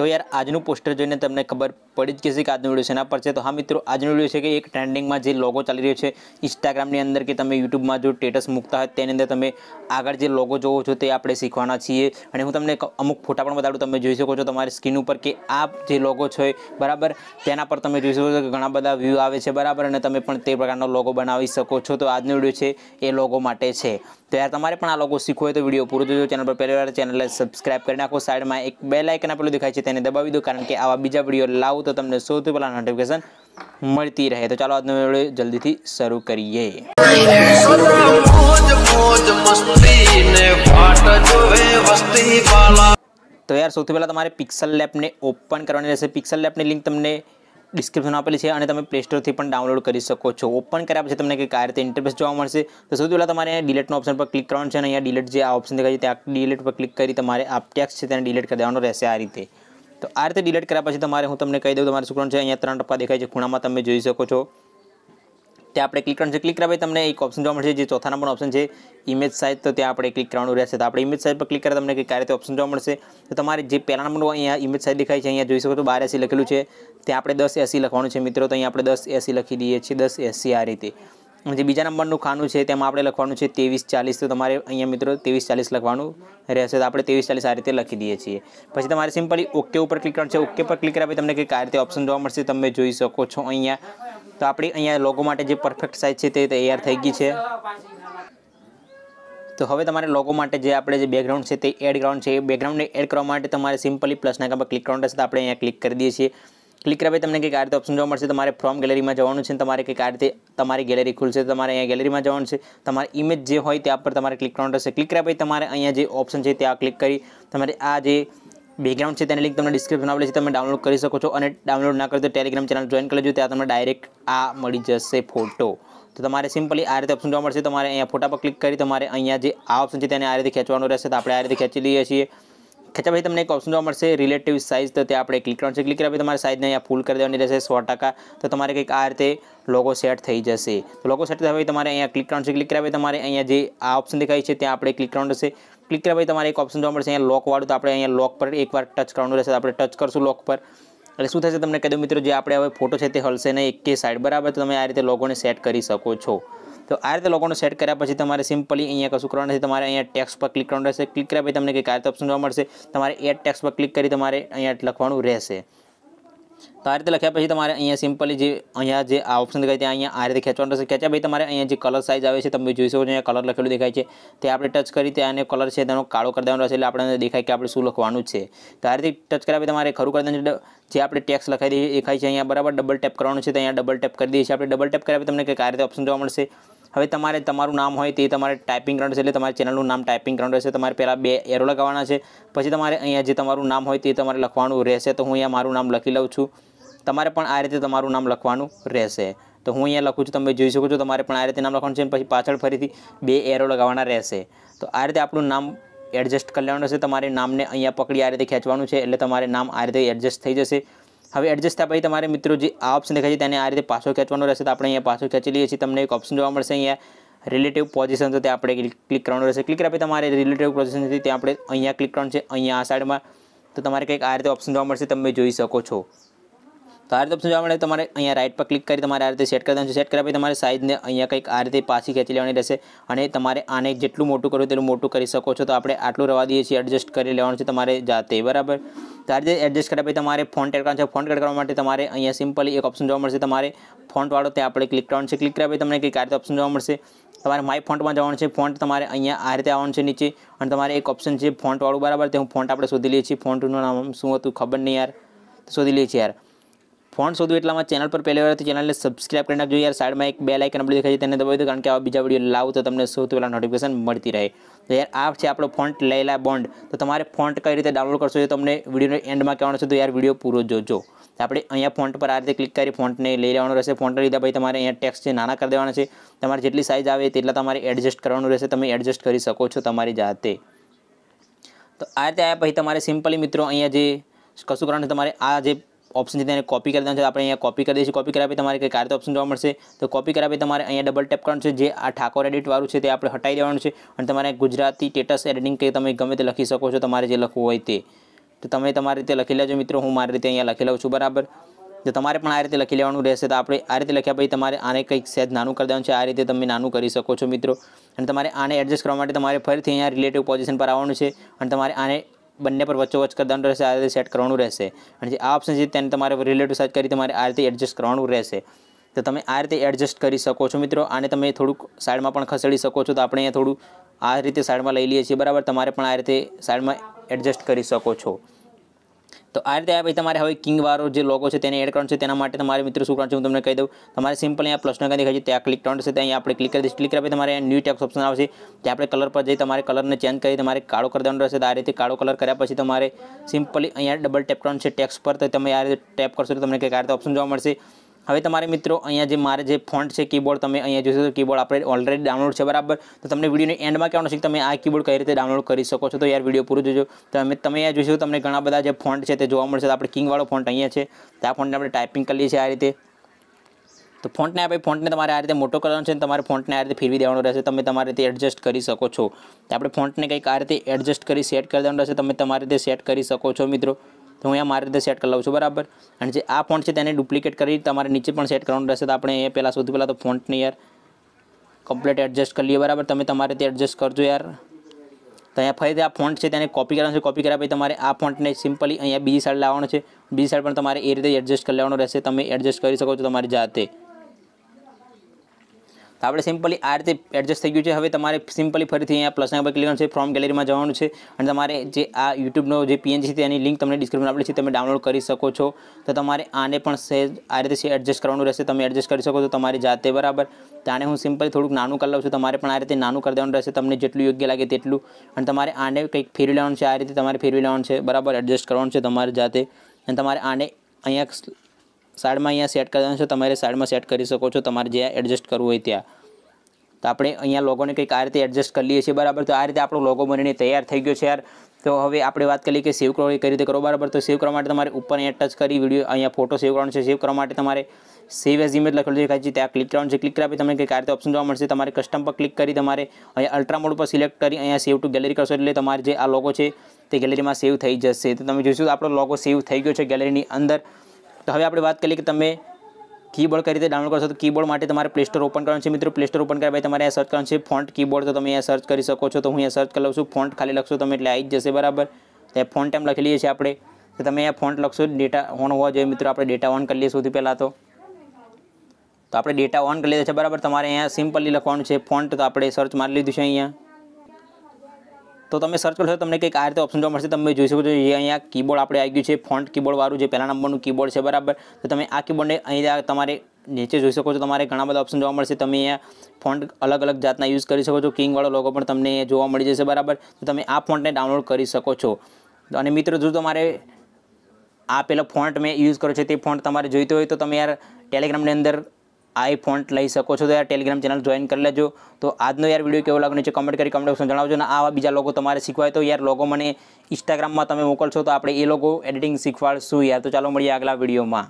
તો યાર આજનું પોસ્ટર જોઈને તમને ખબર પડી જ કે આજનો વિડીયો એના પર છે તો હા મિત્રો આજનો વિડીયો છે કે એક ટ્રેન્ડિંગમાં જે લોગો ચાલી રહ્યો છે ઇન્સ્ટાગ્રામની અંદર કે તમે યુટ્યુબમાં જો સ્ટેટસ મૂકતા હોય તેની અંદર તમે આગળ જે લોગો જોવો છો તે આપણે શીખવાના છીએ અને હું તમને અમુક ફોટા પણ બતાડું તમે જોઈ શકો છો તમારી સ્કીન ઉપર કે આ જે લોગો છે બરાબર તેના પર તમે જોઈ શકો છો કે ઘણા બધા વ્યૂ આવે છે બરાબર અને તમે પણ તે પ્રકારનો લોગો બનાવી શકો છો તો આજનો વિડીયો છે એ લોગો માટે છે તો યાર તમારે પણ આ લોગો શીખવો હોય તો વિડીયો પૂરો જોજો ચેનલ પર પહેલી વાર ચેનલને સબસ્ક્રાઈબ કરી નાખો સાઈડમાં એક બે લાઇકન આપેલું દેખાય છે તેને દબાવી દો કારણ કે આવા બીજા વિડીયો લાવો તો તમને સૌથી પહેલાં નોટિફિકેશન મળતી રહે તો ચાલો આજનો વિડીયો જલ્દીથી શરૂ કરીએ તો યાર સૌથી પહેલાં તમારે પિક્સલ લેપને ઓપન કરવાની રહેશે પિક્સલ લેપની લિંક તમને ડિસ્ક્રિપ્શન આપેલી છે અને તમે પ્લે સ્ટોરથી પણ ડાઉનલોડ કરી શકો છો ઓપન કર્યા પછી તમને કંઈક આ રીતે ઇન્ટરફેસ જોવા મળશે તો સૌથી પહેલાં તમારે અહીંયા ડિલેટનો ઓપ્શન પર ક્લિક કરવાનું છે અને અહીંયા ડિલેટ જે આ ઓપ્શન દેખાય છે ત્યાં ડિલેટ પર ક્લિક કરી તમારે આ ટેક્સ છે તેને ડિલેટ કરી દેવાનો રહેશે આ રીતે તો આ રીતે ડિલેટ કર્યા પછી તમારે હું તમને કહી દઉં તમારે શું છે અહીંયા ત્રણ ટપકા દેખાય છે ખૂણામાં તમે જોઈ શકો છો ત્યાં આપણે ક્લિક કરવાનું છે ક્લિક કરવા તમને એક ઓપ્શન જોવા મળશે જે ચોથા પણ ઓપ્શન છે ઇમેજ સાઇઝ તો ત્યાં આપણે ક્લિક કરવાનું રહેશે તો આપણે ઇમેજ સાઇઝ પર ક્લિક કરે તમને કંઈક આ ઓપ્શન જોવા મળશે તો તમારે જે પહેલા નંબરનો અહીંયા ઇમેજ સાઇઝ દેખાય છે અહીંયા જોઈ શકો છો બાર એસી લખેલું છે ત્યાં આપણે દસ એસી લખવાનું છે મિત્રો તો અહીંયા આપણે દસ એસી લખી દઈએ છીએ દસ એસી આ રીતે જે બીજા નંબરનું ખાનું છે તેમાં આપણે લખવાનું છે ત્રેવીસ ચાલીસ તો તમારે અહીંયા મિત્રો ત્રેવીસ ચાલીસ લખવાનું રહેશે તો આપણે ત્રેવીસ ચાલીસ આ રીતે લખી દઈએ છીએ પછી તમારે સિમ્પલી ઓકે ઉપર ક્લિક કરવાનું છે ઓકે પર ક્લિક કર્યા તમને કંઈક આ રીતે ઓપ્શન જોવા મળશે તમે જોઈ શકો છો અહીંયા તો આપણી અહીંયા લોગો માટે જે પરફેક્ટ સાઇઝ છે તે તૈયાર થઈ ગઈ છે તો હવે તમારે લોગો માટે જે આપણે જે બેકગ્રાઉન્ડ છે તે એડ ગ્રાઉન્ડ છે એ બેકગ્રાઉન્ડને એડ કરવા માટે તમારે સિમ્પલી પ્લસના કામ પર ક્લિક કરવાનું રહેશે તો આપણે અહીંયા ક્લિક કરી દઈએ છીએ ક્લિક કરવા તમને કંઈક આ રીતે ઓપ્શન જોવા મળશે તમારે ફ્રોમ ગેલેરીમાં જવાનું છે તમારે કંઈક આ રીતે તમારી ગેલેરી ખુલશે તમારે અહીંયા ગેલેરીમાં જવાનું છે તમારી ઇમેજ જે હોય ત્યાં પર તમારે ક્લિક કરવાનું રહેશે ક્લિક કર્યા પછી તમારે અહીંયા જે ઓપ્શન છે ત્યાં ક્લિક કરી તમારે આ જે બેકગ્રાઉન્ડ છે તેની લિંક તમને ડિસ્ક્રિપ્શન આપેલી છે તમે ડાઉનલોડ કરી શકો છો અને ડાઉનલોડ ના કરો તો ટેલિગ્રામ ચેનલ જોઈન કરજો ત્યાં તમને ડાયરેક્ટ આ મળી જશે ફોટો તો તમારે સિમ્પલી આ રીતે ઓપ્શન જોવા મળશે તમારે અહીંયા ફોટા પર ક્લિક કરી તમારે અહીંયા જે આ ઓપ્શન છે તેને આ રીતે ખેંચવાનું રહેશે તો આપણે આ રીતે ખેંચી લઈએ છીએ ખેંચા ભાઈ તમને એક ઓપ્શન જોવા મળશે રિલેટિવ સાઇઝ તો ત્યાં આપણે ક્લિક કરવાનું છે ક્લિક કર્યા પછી તમારે સાઇઝને અહીંયા ફૂલ કરી દેવાની રહેશે સો તો તમારે કંઈક આ રીતે લોગો સેટ થઈ જશે તો લોગો સેટ થયા તમારે અહીંયા ક્લિક કરવાનું છે ક્લિક કર્યા પછી તમારે અહીંયા જે આ ઓપ્શન દેખાય છે ત્યાં આપણે ક્લિક કરવાનું રહેશે ક્લિક કર્યા પછી તમારે એક ઓપ્શન જોવા મળશે અહીંયા લોકવાળું તો આપણે અહીંયા લોક પર એકવાર ટચ કરવાનું રહેશે આપણે ટચ કરશું લોક પર એટલે શું થશે તમને કહી દઉં મિત્રો જે આપણે હવે ફોટો છે તે હલશે એક એકે સાઈડ બરાબર તો તમે આ રીતે લોગોને સેટ કરી શકો છો તો આ રીતે લોકોને સેટ કર્યા પછી તમારે સિમ્પલી અહીંયા કશું કરવાનું છે તમારે અહીંયા ટેક્સ પર ક્લિક કરવાનું રહેશે ક્લિક કર્યા પછી તમને કંઈક આ ઓપ્શન જોવા મળશે તમારે એ ટેક્સ પર ક્લિક કરી તમારે અહીંયા લખવાનું રહેશે તો આ રીતે લખ્યા પછી તમારે અહીંયા સિમ્પલી જે અહીંયા જે આ ઓપ્શન દેખાય ત્યાં અહીંયા આ રીતે ખેંચવાનું રહેશે ખેંચ્યા પછી તમારે અહીંયા જે કલર સાઇઝ આવે છે તમે જોઈ શકો છો અહીંયા કલર લખેલું દેખાય છે તે આપણે ટચ કરી ત્યાં કલર છે તેનો કાળો કરી દેવાનો રહેશે એટલે આપણને દેખાય કે આપણે શું લખવાનું છે તો આ રીતે ટચ કર્યા પછી તમારે ખરું કરી દેવાનું જે આપણે ટેક્સ લખાઈ દેખાય છે અહીંયા બરાબર ડબલ ટેપ કરવાનું છે તો અહીંયા ડબલ ટેપ કરી દઈએ છીએ આપણે ડબલ ટેપ કર્યા પછી તમને કંઈક આ રીતે ઓપ્શન જોવા મળશે હવે તમારે તમારું નામ હોય તે તમારે ટાઈપિંગ કરવાનું છે એટલે તમારે ચેનલનું નામ ટાઈપિંગ કરવાનું રહેશે તમારે પહેલાં બે એરો લગાવવાના છે પછી તમારે અહીંયા જે તમારું નામ હોય તે તમારે લખવાનું રહેશે તો હું અહીંયા મારું નામ લખી લઉં છું તમારે પણ આ રીતે તમારું નામ લખવાનું રહેશે તો હું અહીંયા લખું છું તમે જોઈ શકો છો તમારે પણ આ રીતે નામ લખવાનું છે પછી પાછળ ફરીથી બે એરો લગાવવાના રહેશે તો આ રીતે આપણું નામ એડજસ્ટ કરી લેવાનું રહેશે તમારે નામને અહીંયા પકડી આ રીતે ખેંચવાનું છે એટલે તમારે નામ આ રીતે એડજસ્ટ થઈ જશે હવે એડજસ્ટ થયા પછી તમારે મિત્રો જે આ ઓપ્શન દેખાય છે તેને આ રીતે પાછો ખેંચવાનો રહેશે તો આપણે અહીંયા પાછો ખેંચી લઈએ છીએ તમને એક ઓપ્શન જોવા મળશે અહીંયા રિલેટિવ પોઝિશન તો ત્યાં આપણે ક્લિક કરવાનું રહેશે ક્લિક કર્યા તમારે રિલેટિવ પોઝિશન છે તે આપણે અહીંયા ક્લિક કરવાનું છે અહીંયા આ સાઈડમાં તો તમારે કંઈક આ રીતે ઓપ્શન જોવા મળશે તમે જોઈ શકો છો તો આ રીતે ઓપ્શન જોવા મળે તમારે અહીંયા રાઇટ પર ક્લિક કરી તમારે આ રીતે સેટ કરી દેવાનું છે સેટ કર્યા પછી તમારે સાઇઝને અહીંયા કંઈક આ રીતે પાછી ખેંચી લેવાની રહેશે અને તમારે આને જેટલું મોટું કરવું તેટલું મોટું કરી શકો છો તો આપણે આટલું રવા દઈએ છીએ એડજસ્ટ કરી લેવાનું છે તમારે જાતે બરાબર તો આ રીતે એડજસ્ટ કર્યા પછી તમારે ફોન્ટ એડ કરવાનું છે ફોન્ટ એડ કરવા માટે તમારે અહીંયા સિમ્પલી એક ઓપ્શન જોવા મળશે તમારે ફોન્ટવાળો ત્યાં આપણે ક્લિક કરવાનું છે ક્લિક કર્યા પછી તમને કંઈક આ રીતે ઓપ્શન જોવા મળશે તમારે માય ફોન્ટમાં જવાનું છે ફોન્ટ તમારે અહીંયા આ રીતે આવવાનું છે નીચે અને તમારે એક ઓપ્શન છે ફોન્ટવાળું બરાબર તે હું ફોન્ટ આપણે શોધી લઈએ છીએ ફોન્ટનું નામ શું હતું ખબર નહીં યાર શોધી લઈએ છીએ યાર ફોન શોધવું એટલામાં ચેનલ પર પહેલી વાર ચેનલને સબસ્ક્રાઇબ કરી નાખજો યાર સાઈડમાં એક બે લાઇકન આપણે દેખાય છે તેને દબાવી દો કારણ કે આવા બીજા વિડીયો લાવો તો તમને સૌથી પહેલાં નોટિફિકેશન મળતી રહે તો યાર આ છે આપણો ફોન્ટ લેલા બોન્ડ તો તમારે ફોન્ટ કઈ રીતે ડાઉનલોડ કરશો એ તમને વિડીયોને એન્ડમાં કહેવાનું છે તો યાર વિડીયો પૂરો જોજો આપણે અહીંયા ફોન્ટ પર આ રીતે ક્લિક કરી ફોન્ટને લઈ લેવાનું રહેશે ફોન્ટ લીધા પછી તમારે અહીંયા ટેક્સ છે નાના કરી દેવાના છે તમારે જેટલી સાઇઝ આવે તેટલા તમારે એડજસ્ટ કરવાનું રહેશે તમે એડજસ્ટ કરી શકો છો તમારી જાતે તો આ રીતે આવ્યા પછી તમારે સિમ્પલી મિત્રો અહીંયા જે કશું કરવાનું તમારે આ જે ઓપ્શન છે તેને કોપી કરી દેવાનું છે આપણે અહીંયા કોપી કરી દઈશું કોપી કરાવી તમારે કંઈક કાર્ય ઓપ્શન જોવા મળશે તો કોપી કરાવી તમારે અહીંયા ડબલ ટેપ કરવાનું છે જે આ ઠાકોર એડિટવાળું છે તે આપણે હટાવી દેવાનું છે અને તમારે ગુજરાતી સ્ટેટસ એડિટિંગ કે તમે ગમે તે લખી શકો છો તમારે જે લખવું હોય તે તો તમે તમારી રીતે લખી લેજો મિત્રો હું મારી રીતે અહીંયા લખી લઉં છું બરાબર તો તમારે પણ આ રીતે લખી લેવાનું રહેશે તો આપણે આ રીતે લખ્યા પછી તમારે આને કંઈક સહેજ નાનું કરી દેવાનું છે આ રીતે તમે નાનું કરી શકો છો મિત્રો અને તમારે આને એડજસ્ટ કરવા માટે તમારે ફરીથી અહીંયા રિલેટિવ પોઝિશન પર આવવાનું છે અને તમારે આને બંને પર વચ્ચોવચ્ચ કરવાનું રહેશે આ રીતે સેટ કરવાનું રહેશે અને જે આ ઓપ્શન છે તેને તમારે રિલેટિવ સાઇઝ કરી તમારે આ રીતે એડજસ્ટ કરવાનું રહેશે તો તમે આ રીતે એડજસ્ટ કરી શકો છો મિત્રો આને તમે થોડુંક સાઈડમાં પણ ખસેડી શકો છો તો આપણે અહીંયા થોડું આ રીતે સાઈડમાં લઈ લઈએ છીએ બરાબર તમારે પણ આ રીતે સાઈડમાં એડજસ્ટ કરી શકો છો તો આ રીતે ભાઈ તમારે હવે કિંગ વાળો જે લોગો છે તેને એડ કરવાનું છે તેના માટે તમારે મિત્રો શું કરવાનું છે હું તમને કહી દઉં તમારે સિમ્પલ અહીંયા પ્લસનો કાંઈ દેખાય છે ત્યાં ક્લિક કરવાનું છે ત્યાં આપણે ક્લિક કરી દઈશું ક્લિક કરવા તમારે ન્યૂ ટેક્સ ઓપ્શન આવશે ત્યાં આપણે કલર પર જઈ તમારે કલરને ચેન્જ કરી તમારે કાળો કરી દેવાનો રહેશે આ રીતે કાળો કલર કર્યા પછી તમારે સિમ્પલી અહીંયા ડબલ ટેપ કરવાનું છે ટેક્સ પર તો તમે આ રીતે ટેપ કરશો તો તમને કંઈક આ રીતે ઓપ્શન જોવા મળશે હવે તમારે મિત્રો અહીંયા જે મારે જે ફોન્ટ છે કીબોર્ડ તમે અહીંયા જોશો તો કીબોર્ડ આપણે ઓલરેડી ડાઉનલોડ છે બરાબર તો તમને વિડીયોને એન્ડમાં કહેવાનું છે કે તમે આ કીબોર્ડ કઈ રીતે ડાઉનલોડ કરી શકો છો તો યાર વિડીયો પૂરું જોજો તમે તમે અહીંયા જોશો તમને ઘણા બધા જે ફોન્ટ છે તે જોવા મળશે આપણે કિંગવાળો ફોન્ટ અહીંયા છે તો આ ફોન્ટને આપણે ટાઈપિંગ કરીએ છીએ આ રીતે તો ફોન્ટને આપણે ફોન્ટને તમારે આ રીતે મોટો કરવાનો છે અને તમારે ફોન્ટને આ રીતે ફેરવી દેવાનો રહેશે તમે તમારે રીતે એડજસ્ટ કરી શકો છો તો આપણે ફોન્ટને કંઈક આ રીતે એડજસ્ટ કરી સેટ કરી દેવાનું રહેશે તમે તમારે તે સેટ કરી શકો છો મિત્રો તો હું અહીંયા મારી રીતે સેટ કરી લઉં છું બરાબર અને જે આ ફોન્ટ છે તેને ડુપ્લિકેટ કરી તમારે નીચે પણ સેટ કરવાનું રહેશે તો આપણે એ પહેલાં સૌથી પહેલાં તો ફોન્ટને યાર કમ્પ્લીટ એડજસ્ટ કરી લઈએ બરાબર તમે તમારે તે એડજસ્ટ કરજો યાર તો અહીંયા ફરીથી આ ફોન્ટ છે તેને કોપી કરવાનું છે કોપી કર્યા પછી તમારે આ ફોન્ટને સિમ્પલી અહીંયા બીજી સાઈડ લાવવાનો છે બીજી સાઈડ પણ તમારે એ રીતે એડજસ્ટ કરી લેવાનો રહેશે તમે એડજસ્ટ કરી શકો છો તમારી જાતે તો આપણે સિમ્પલી આ રીતે એડજસ્ટ થઈ ગયું છે હવે તમારે સિમ્પલી ફરીથી અહીંયા પ્લસના ઉપર ક્લિક કરવાનું છે ફ્રોમ ગેલેરીમાં જવાનું છે અને તમારે જે આ યુટ્યુબનો જે પીએનજી છે તેની લિંક તમને ડિસ્ક્રિપ્શન આપેલી છે તમે ડાઉનલોડ કરી શકો છો તો તમારે આને પણ સેજ આ રીતે એડજસ્ટ કરવાનું રહેશે તમે એડજસ્ટ કરી શકો છો તમારી જાતે બરાબર તાણે હું સિમ્પલી થોડુંક નાનું કરી લઉં છું તમારે પણ આ રીતે નાનું કરી દેવાનું રહેશે તમને જેટલું યોગ્ય લાગે તેટલું અને તમારે આને કંઈક ફેરવી લેવાનું છે આ રીતે તમારે ફેરવી લેવાનું છે બરાબર એડજસ્ટ કરવાનું છે તમારે જાતે અને તમારે આને અહીંયા સાઈડમાં અહીંયા સેટ કરી દેવાનું છે તમારે સાઈડમાં સેટ કરી શકો છો તમારે જ્યાં એડજસ્ટ કરવું હોય ત્યાં તો આપણે અહીંયા લોગોને કંઈક આ રીતે એડજસ્ટ કરી લઈએ છીએ બરાબર તો આ રીતે આપણો લોગો બનીને તૈયાર થઈ ગયો છે યાર તો હવે આપણે વાત કરીએ કે સેવ કરવા કઈ રીતે કરો બરાબર તો સેવ કરવા માટે તમારે ઉપર અહીંયા ટચ કરી વિડીયો અહીંયા ફોટો સેવ કરવાનો છે સેવ કરવા માટે તમારે સેવ એઝ ઇમેજ લખેલું દેખાય છે ત્યાં ક્લિક કરવાનું છે ક્લિક કરાવી તમને કંઈક આ રીતે ઓપ્શન જોવા મળશે તમારે કસ્ટમ પર ક્લિક કરી તમારે અહીંયા અલ્ટ્રા મોડ પર સિલેક્ટ કરી અહીંયા સેવ ટુ ગેલેરી કરશો એટલે તમારે જે આ લોગો છે તે ગેલેરીમાં સેવ થઈ જશે તો તમે જોઈશું આપણો લોગો સેવ થઈ ગયો છે ગેલેરીની અંદર તો હવે આપણે વાત કરીએ કે તમે કીબોર્ડ કરી રીતે ડાઉનલોડ કરશો તો કીબોર્ડ માટે તમારે પ્લે સ્ટોર ઓપન કરવાનું છે મિત્રો પ્લે સ્ટોર ઓપન કરવા પછી તમારે સર્ચ કરવાનું છે ફોન્ટ કીબોર્ડ તો તમે અહીંયા સર્ચ કરી શકો છો તો હું અહીંયા સર્ચ કરી લઉં છું ફોન્ટ ખાલી લખશો તમે એટલે આવી જ જશે બરાબર તો ફોન ટાઈમ લખી લઈએ છીએ આપણે તો તમે અહીંયા ફોન્ટ લખશો ડેટા ઓન હોવા જોઈએ મિત્રો આપણે ડેટા ઓન કરી લઈએ સૌથી પહેલાં તો તો આપણે ડેટા ઓન કરી લીધા છે બરાબર તમારે અહીંયા સિમ્પલી લખવાનું છે ફોન્ટ તો આપણે સર્ચ મારી લીધું છે અહીંયા તો તમે સર્ચ કરશો તમને કંઈક આ રીતે ઓપ્શન જોવા મળશે તમે જોઈ શકો છો જે અહીંયા કીબોર્ડ આપણે આવી ગયું છે ફોન્ટ કીબોર્ડવાળું જે પહેલા નંબરનું કીબોર્ડ છે બરાબર તો તમે આ કીબોર્ડને અહીંયા તમારે નીચે જોઈ શકો છો તમારે ઘણા બધા ઓપ્શન જોવા મળશે તમે અહીંયા ફોન્ટ અલગ અલગ જાતના યુઝ કરી શકો છો કિંગવાળો લોકો પણ તમને જોવા મળી જશે બરાબર તો તમે આ ફોન્ટને ડાઉનલોડ કરી શકો છો અને મિત્રો જો તમારે આ પેલો ફોન્ટ મેં યુઝ કર્યો છે તે ફોન્ટ તમારે જોઈતો હોય તો તમે યાર ટેલિગ્રામની અંદર આઈફોન લઈ શકો છો તો યાર ટેલિગ્રામ ચેનલ જોઈન કરી લેજો તો આજનો યાર વિડીયો કેવો લાગ્યો છે કમેન્ટ કરી કમેન્ટ બોક્સમાં જણાવજો અને આવા બીજા લોકો તમારે શીખવાય તો યાર લોકો મને ઇન્સ્ટાગ્રામમાં તમે મોકલશો તો આપણે એ લોકો એડિટિંગ શીખવાડશું યાર તો ચાલો મળીએ આગલા વિડીયોમાં